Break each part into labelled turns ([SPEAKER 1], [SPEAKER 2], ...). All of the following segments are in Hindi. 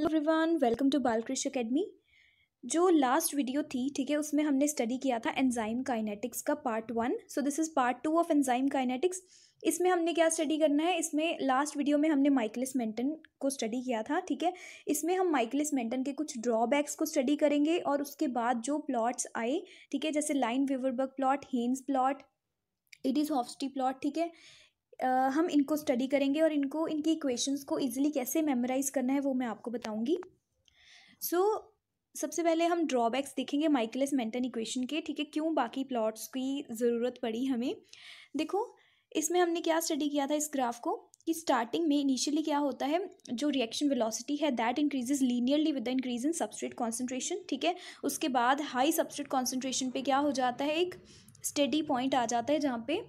[SPEAKER 1] Hello everyone welcome to Balakrishna academy जो लास्ट वीडियो थी ठीक है उसमें हमने स्टडी किया था एंजाइम काइनेटिक्स का part one so this is part two of enzyme kinetics इसमें हमने क्या स्टडी करना है इसमें लास्ट वीडियो में हमने माइकलिस मेंटन को स्टडी किया था ठीक है इसमें हम माइकलिस मेंटन के कुछ ड्रॉबैक्स को स्टडी करेंगे और उसके बाद जो प्लॉट्स आए ठीक है जैसे line Weaver Burk plot Hanes plot it is Hofstee plot ठीक है हम इनको स्टडी करेंगे और इनको इनकी इक्वेशंस को ईजिली कैसे मेमोराइज करना है वो मैं आपको बताऊँगी सो so, सबसे पहले हम ड्रॉबैक्स देखेंगे माइकलस मेंटन इक्वेशन के ठीक है क्यों बाकी प्लॉट्स की ज़रूरत पड़ी हमें देखो इसमें हमने क्या स्टडी किया था इस ग्राफ को कि स्टार्टिंग में इनिशियली क्या होता है जो रिएक्शन वेलोसिटी है that increases linearly with the increase in substrate concentration ठीक है उसके बाद हाई सब्सट्रेट कॉन्सेंट्रेशन पे क्या हो जाता है एक स्टेडी पॉइंट आ जाता है जहाँ पे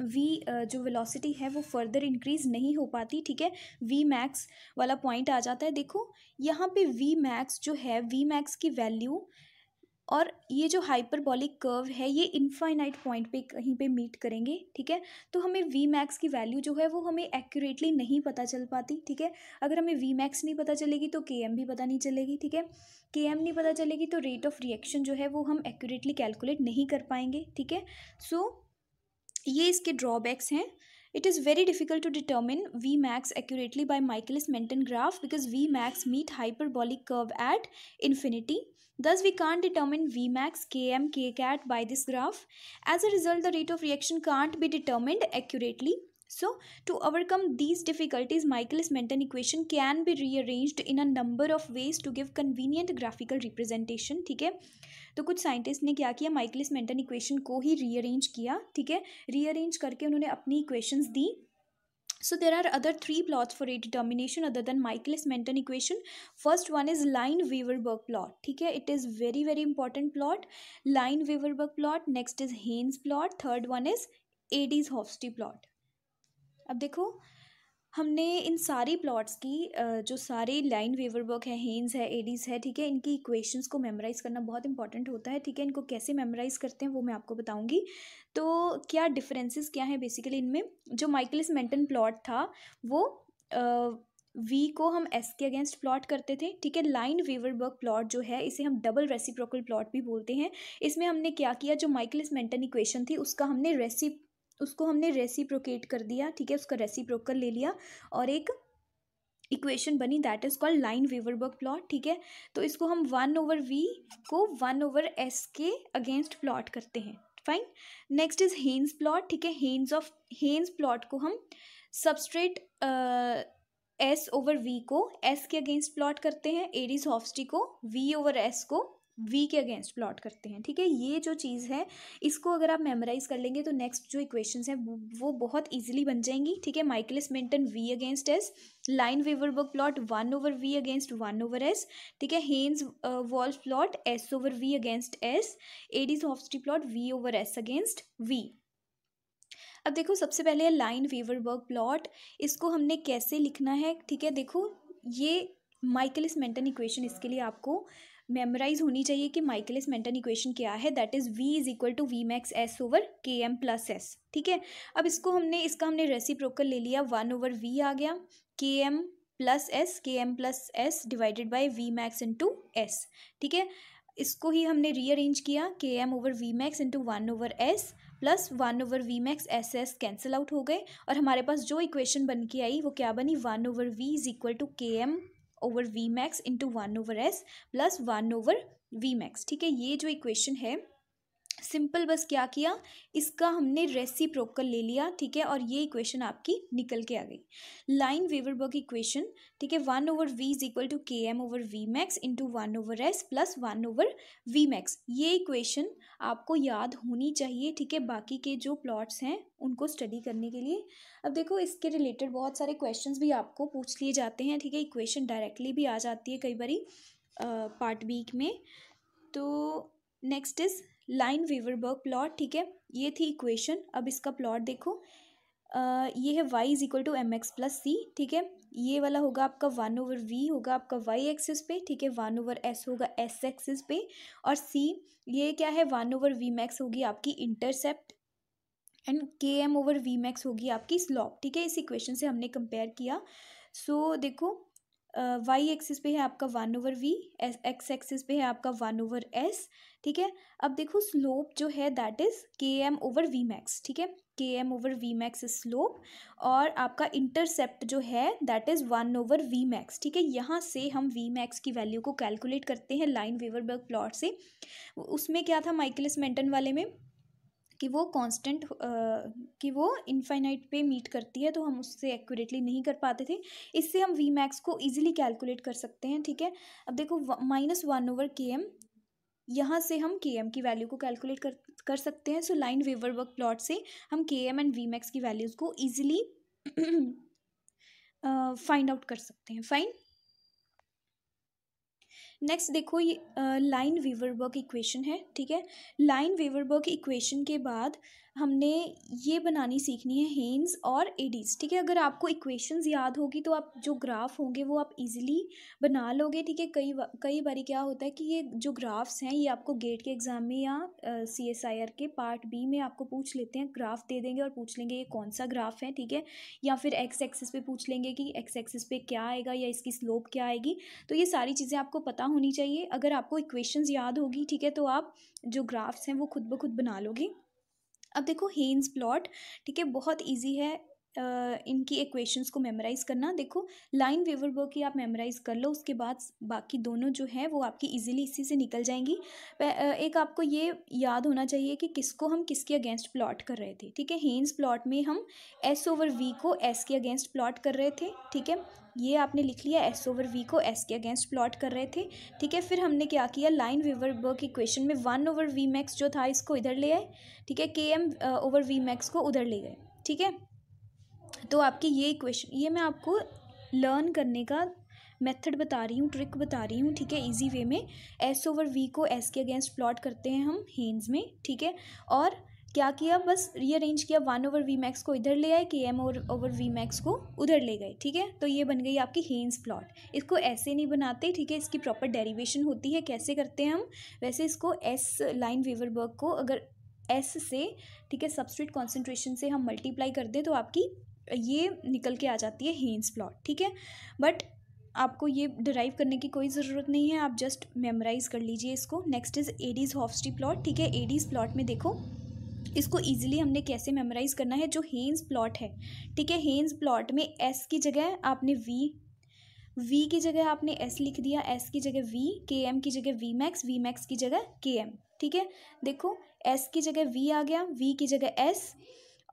[SPEAKER 1] वी जो वेलोसिटी है वो फर्दर इंक्रीज़ नहीं हो पाती ठीक है वी मैक्स वाला पॉइंट आ जाता है देखो यहाँ पे वी मैक्स जो है वी मैक्स की वैल्यू और ये जो हाइपरबॉलिक कर्व है ये इन्फाइनाइट पॉइंट पे कहीं पे मीट करेंगे ठीक है तो हमें वी मैक्स की वैल्यू जो है वो हमें एक्यूरेटली नहीं पता चल पाती ठीक है अगर हमें वी मैक्स नहीं पता चलेगी तो के एम भी पता नहीं चलेगी ठीक है के एम नहीं पता चलेगी तो रेट ऑफ रिएक्शन जो है वो हम एक्यूरेटली कैलकुलेट नहीं कर पाएंगे ठीक है सो so, ये इसके ड्रॉबैक्स हैं it is very difficult to determine V max accurately by Michaelis Menten graph because V max meet hyperbolic curve at infinity thus V can't determine V max K M K cat by this graph as a result the rate of reaction can't be determined accurately so to overcome these difficulties michaelis menten equation can be rearranged in a number of ways to give convenient graphical representation ठीक है तो कुछ साइंटिस्ट ने क्या किया माइकलिस मेंटन इक्वेशन को ही रीअरेंज किया ठीक है रीअरेंज करके उन्होंने अपनी इक्वेशंस दी so there are other three plots for a determination other than Michaelis Menten equation first one is line Weaver Burk plot ठीक है it is very very important plot line Weaver Burk plot next is Hanes plot third one is Eadie's Hofstee plot अब देखो हमने इन सारी प्लॉट्स की जो सारे लाइन वेवर वर्क है हेन्स है एडीज है ठीक है इनकी इक्वेशंस को मेमोराइज़ करना बहुत इंपॉर्टेंट होता है ठीक है इनको कैसे मेमोराइज़ करते हैं वो मैं आपको बताऊंगी तो क्या डिफरेंसेस क्या हैं बेसिकली इनमें जो माइकलिस मेंटन प्लॉट था वो वी को हम एस के अगेंस्ट प्लॉट करते थे ठीक है लाइन वेवर वर्क प्लॉट जो है इसे हम डबल रेसिप्रोकल प्लॉट भी बोलते हैं इसमें हमने क्या किया जो माइकलिस मेंटन इक्वेशन थी उसका हमने रेसिप उसको हमने रेसिप्रोकेट कर दिया ठीक है उसका रेसिप्रोकल ले लिया और एक इक्वेशन बनी that is called line Weaver Burk plot ठीक है तो इसको हम वन ओवर वी को वन ओवर एस के अगेंस्ट प्लॉट करते हैं fine next is Hanes plot ठीक है हेन्स ऑफ हेन्स प्लॉट को हम सबस्ट्रेट एस ओवर वी को एस के अगेंस्ट प्लॉट करते हैं एडिस हॉफ्स्टी को वी ओवर एस को वी के अगेंस्ट प्लॉट करते हैं ठीक है ये जो चीज़ है इसको अगर आप मेमोराइज कर लेंगे तो नेक्स्ट जो इक्वेशन हैं वो बहुत ईजिली बन जाएंगी ठीक है Michaelis Menten V against S line Weaver Burk plot one over V against one over S ठीक है Hanes Woolf plot S over V against S Eadie's Hofstee plot V over S against V अब देखो सबसे पहले लाइन वेवर वर्क प्लॉट इसको हमने कैसे लिखना है ठीक है देखो ये माइकलिस मेंटन इक्वेशन इसके लिए आपको मेमोराइज होनी चाहिए कि माइकलिस मेंटन इक्वेशन क्या है that is V is equal to V max S over K M plus S ठीक है अब इसको हमने इसका हमने रेसिप्रोकल ले लिया वन ओवर वी आ गया K M plus S K M plus S divided by V max into S ठीक है इसको ही हमने रीअरेंज किया K M over V max into one over S plus one over V max S S cancel out हो गए और हमारे पास जो इक्वेशन बन के आई वो क्या बनी one over V is equal to K M over V max into one over S plus one over V max ठीक है ये जो इक्वेशन है सिंपल बस क्या किया इसका हमने रेसी प्रोकल ले लिया ठीक है और ये इक्वेशन आपकी निकल के आ गई लाइन वेवरबर्ग इक्वेशन ठीक है one over V is equal to K M over V max into one over S plus one over V max ये इक्वेशन आपको याद होनी चाहिए ठीक है बाकी के जो प्लॉट्स हैं उनको स्टडी करने के लिए अब देखो इसके रिलेटेड बहुत सारे क्वेश्चन भी आपको पूछ लिए जाते हैं ठीक है इक्वेशन डायरेक्टली भी आ जाती है कई बारी पार्ट वीक में तो next is line Weaver Burk plot ठीक है ये थी इक्वेशन अब इसका प्लॉट देखो आ, ये है Y is equal to M X plus C ठीक है ये वाला होगा आपका वन ओवर वी होगा आपका वाई एक्सिस पे ठीक है वन ओवर एस होगा एस एक्सिस पे और सी ये क्या है वन ओवर वी मैक्स होगी आपकी intercept and K M over V max होगी आपकी स्लॉप ठीक है इस इक्वेशन से हमने कंपेयर किया सो so, देखो वाई एक्सिस पे है आपका one over V X axis पे है आपका वन ओवर एस ठीक है अब देखो स्लोप जो है that is K M over V max ठीक है K M over V max slope और आपका इंटरसेप्ट जो है that is one over V max ठीक है यहाँ से हम वी मैक्स की वैल्यू को कैलकुलेट करते हैं लाइन वेवरबर्ग प्लॉट से उसमें क्या था माइकलिस मेंटन वाले में कि वो कांस्टेंट कि वो इनफाइनाइट पे मीट करती है तो हम उससे एक्यूरेटली नहीं कर पाते थे इससे हम वी मैक्स को ईजिली कैलकुलेट कर सकते हैं ठीक है अब देखो minus one over K M यहाँ से हम के एम की वैल्यू को कैलकुलेट कर कर सकते हैं so line Weaver Burk plot से हम K M and V max की वैल्यूज़ को ईजिली फाइंड आउट कर सकते हैं फाइन नेक्स्ट देखो ये लाइन वीवरबर्ग इक्वेशन है ठीक है लाइन वीवरबर्ग इक्वेशन के बाद हमने ये बनानी सीखनी है हेन्स और एडीज ठीक है अगर आपको इक्वेशंस याद होगी तो आप जो ग्राफ होंगे वो आप इजीली बना लोगे ठीक है कई कई बारी क्या होता है कि ये जो ग्राफ्स हैं ये आपको गेट के एग्ज़ाम में या सी एस आई आर के पार्ट बी में आपको पूछ लेते हैं ग्राफ दे देंगे और पूछ लेंगे ये कौन सा ग्राफ है ठीक है या फिर एक्स एक्सिस पे पूछ लेंगे कि एक्स एक्सिस पे क्या आएगा या इसकी स्लोप क्या आएगी तो ये सारी चीज़ें आपको पता होनी चाहिए अगर आपको इक्वेशंस याद होगी ठीक है तो आप जो ग्राफ्स हैं वो खुद ब खुद बना लोगे अब देखो हेन्स प्लॉट ठीक है बहुत ईजी है इनकी इक्वेशंस को मेमोराइज़ करना देखो लाइन वर्क की आप मेमोराइज़ कर लो उसके बाद बाकी दोनों जो है वो आपकी इजीली इसी से निकल जाएंगी एक आपको ये याद होना चाहिए कि किसको हम किसके अगेंस्ट प्लॉट कर रहे थे ठीक है हेन्स प्लॉट में हम एस ओवर वी को एस के अगेंस्ट प्लॉट कर रहे थे ठीक है ये आपने लिख लिया एस ओवर वी को एस के अगेंस्ट प्लॉट कर रहे थे ठीक है फिर हमने क्या किया लाइन वर्क इक्वेशन में वन ओवर वी मैक्स जो था इसको इधर ले आए ठीक है K M over V max को उधर ले गए ठीक है तो आपके ये क्वेश्चन ये मैं आपको लर्न करने का मेथड बता रही हूँ ट्रिक बता रही हूँ ठीक है इजी वे में एस ओवर वी को एस के अगेंस्ट प्लॉट करते हैं हम हेन्स में ठीक है और क्या किया बस रीअरेंज किया वन ओवर वी मैक्स को इधर ले आए K M over over V max को उधर ले गए ठीक है तो ये बन गई आपकी हेन्स प्लॉट इसको ऐसे नहीं बनाते ठीक है इसकी प्रॉपर डेरिवेशन होती है कैसे करते हैं हम वैसे इसको एस लाइन वर्क को अगर एस से ठीक है सबस्ट्रेट कॉन्सेंट्रेशन से हम मल्टीप्लाई कर दें तो आपकी ये निकल के आ जाती है हेन्स प्लॉट ठीक है बट आपको ये डराइव करने की कोई ज़रूरत नहीं है आप जस्ट मेमोराइज़ कर लीजिए इसको next is Eadie's Hofstee plot ठीक है एडीज प्लॉट में देखो इसको ईजिली हमने कैसे मेमोराइज़ करना है जो हेन्स प्लॉट है ठीक है हेन्स प्लॉट में एस की जगह आपने वी वी की जगह आपने एस लिख दिया एस की जगह वी के एम की जगह वी मैक्स वी मैक्स की जगह के एम ठीक है देखो एस की जगह वी आ गया वी की जगह एस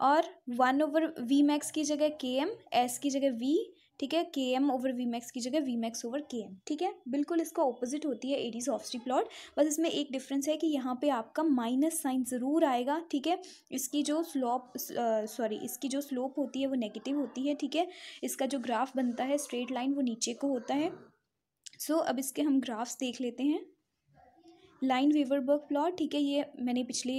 [SPEAKER 1] और वन ओवर वी मैक्स की जगह के एम एस की जगह वी ठीक है K M over V max की जगह V max over K M ठीक है बिल्कुल इसका ऑपोजिट होती है एडीज ऑफस्ट्री प्लॉट बस इसमें एक डिफरेंस है कि यहाँ पे आपका माइनस साइन ज़रूर आएगा ठीक है इसकी जो स्लोप सॉरी इसकी जो स्लोप होती है वो नेगेटिव होती है ठीक है इसका जो ग्राफ बनता है स्ट्रेट लाइन वो नीचे को होता है सो so, अब इसके हम ग्राफ्स देख लेते हैं लाइन वीवरबर्ग प्लॉट ठीक है ये मैंने पिछली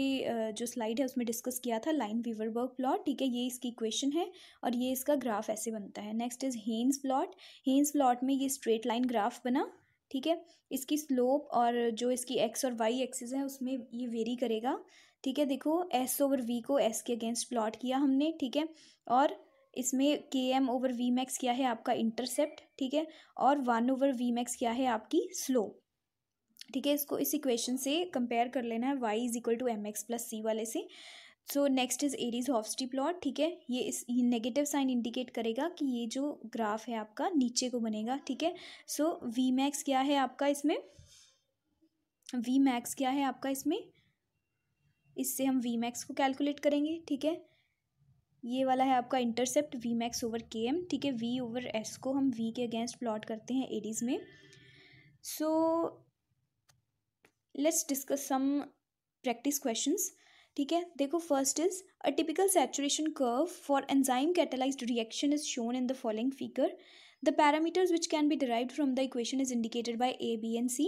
[SPEAKER 1] जो स्लाइड है उसमें डिस्कस किया था लाइन वीवरबर्ग प्लॉट ठीक है ये इसकी इक्वेशन है और ये इसका ग्राफ ऐसे बनता है next is Hanes plot Hanes plot में ये स्ट्रेट लाइन ग्राफ बना ठीक है इसकी स्लोप और जो इसकी एक्स और वाई एक्सेस है उसमें ये वेरी करेगा ठीक है देखो एस ओवर वी को एस के अगेंस्ट प्लॉट किया हमने ठीक है और इसमें के एम ओवर वी मैक्स क्या है आपका इंटरसेप्ट ठीक है और वन ओवर वी मैक्स क्या है आपकी स्लोप ठीक है इसको इस इक्वेशन से कंपेयर कर लेना है Y is equal to M X plus C वाले से so next is Eadie's Hofstee plot ठीक है ये इस नेगेटिव साइन इंडिकेट करेगा कि ये जो ग्राफ है आपका नीचे को बनेगा ठीक है सो वी मैक्स क्या है आपका इसमें वी मैक्स क्या है आपका इसमें इससे हम वी मैक्स को कैलकुलेट करेंगे ठीक है ये वाला है आपका intercept V max over K M ठीक है वी ओवर एस को हम वी के अगेंस्ट प्लॉट करते हैं एडीज़ में so so, let's discuss some practice questions ठीक है देखो first is a typical saturation curve for enzyme catalysed reaction is shown in the following figure the parameters which can be derived from the equation is indicated by A B and C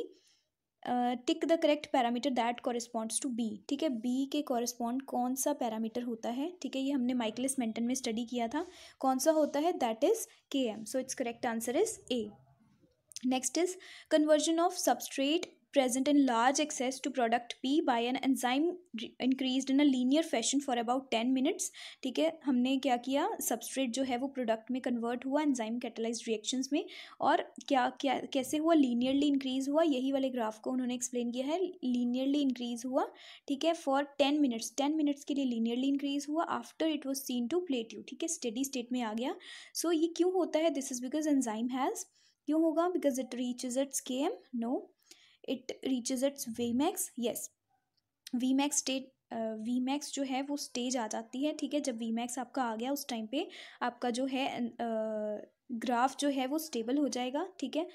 [SPEAKER 1] tick the correct parameter that corresponds to B ठीक है बी के कॉरेस्पॉन्ड कौन सा पैरामीटर होता है ठीक है ये हमने माइकलिस मेंटन में स्टडी किया था कौन सा होता है that is K M so it's correct answer is A next is conversion of substrate present in large excess to product P by an enzyme increased in a linear fashion for about ten minutes ठीक है हमने क्या किया substrate जो है वो product में convert हुआ enzyme catalyzed reactions में और क्या क्या कैसे हुआ linearly increase हुआ यही वाले graph को उन्होंने explain किया है linearly increase हुआ ठीक है for ten minutes ten minutes के लिए linearly increase हुआ after it was seen to plateau ठीक है steady state में आ गया so ये क्यों होता है this is because enzyme has क्यों होगा because it reaches its km no it reaches its V max yes V max state V max जो है वो स्टेज आ जाती है ठीक है जब वी मैक्स आपका आ गया उस टाइम पे आपका जो है ग्राफ uh, जो है वो स्टेबल हो जाएगा ठीक है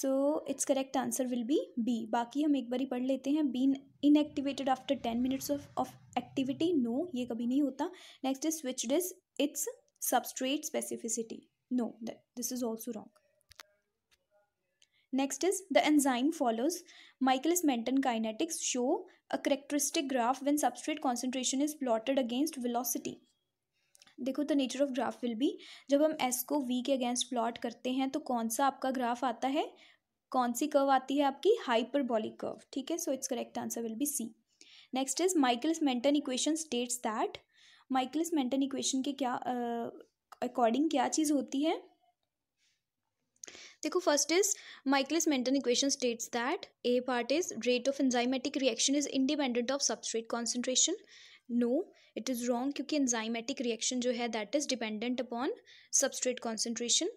[SPEAKER 1] so it's correct answer will be B बाकी हम एक बार ही पढ़ लेते हैं been inactivated after ten minutes of of activity no ये कभी नहीं होता next is switch is it's substrate specificity no this is also wrong Next is the enzyme follows Michaelis-Menten kinetics show a characteristic graph when substrate concentration is plotted against velocity. देखो तो nature of graph will be जब हम एस को वी के अगेंस्ट प्लॉट करते हैं तो कौन सा आपका ग्राफ आता है कौन सी कर्व आती है आपकी हाइपरबॉलिक कर्व ठीक है so it's correct answer will be C next is Michaelis Menten equation states that Michaelis Menten equation के क्या अकॉर्डिंग uh, क्या चीज़ होती है देखो first is Michaelis Menten equation states that a part is rate of enzymatic reaction is independent of substrate concentration no it is wrong क्योंकि एंजाइमेटिक रिएक्शन जो है that is dependent upon substrate concentration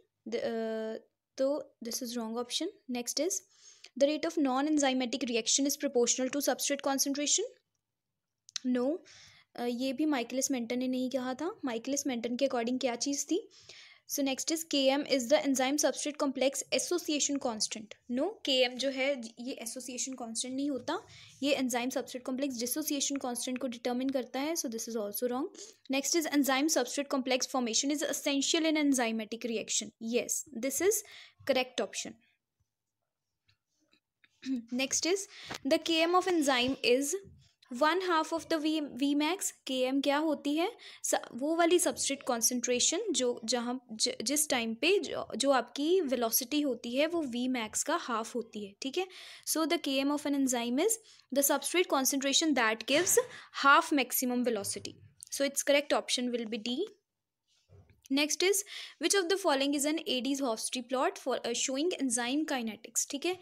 [SPEAKER 1] तो this is wrong option next is the rate of non enzymatic reaction is proportional to substrate concentration no ये भी माइकलिस मेंटन ने नहीं कहा था माइकलिस मेंटन के अकॉर्डिंग क्या चीज़ थी so next is K M is the enzyme substrate complex association constant no K M जो है ये एसोसिएशन कॉन्स्टेंट नहीं होता ये enzyme substrate complex dissociation constant को डिटर्मिन करता है so this is also wrong next is enzyme substrate complex formation is essential in enzymatic reaction yes this is correct option next is the K M of enzyme is one half of the we we max K M क्या होती है वो वाली सबस्ट्रेट कॉन्सेंट्रेशन जो जहाँ जिस टाइम पे जो, जो आपकी वेलोसिटी होती है वो वी मैक्स का हाफ होती है ठीक है so the K M of an enzyme is the substrate concentration that gives half maximum velocity so it's correct option will be D next is which of the following is an Eadie Hofstee plot for showing enzyme kinetics ठीक है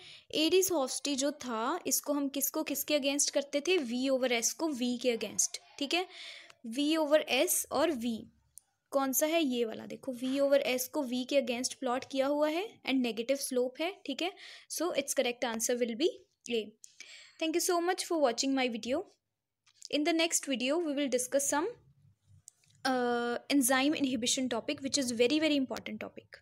[SPEAKER 1] एडीज हॉफ्स्टी जो था इसको हम किसको किसके अगेंस्ट करते थे वी ओवर एस को वी के अगेंस्ट ठीक है वी ओवर एस और वी कौन सा है ये वाला देखो वी ओवर एस को वी के अगेंस्ट प्लॉट किया हुआ है एंड नेगेटिव स्लोप है ठीक है so it's correct answer will be A thank you so much for watching my video in the next video we will discuss some uh, enzyme inhibition topic which is very very important topic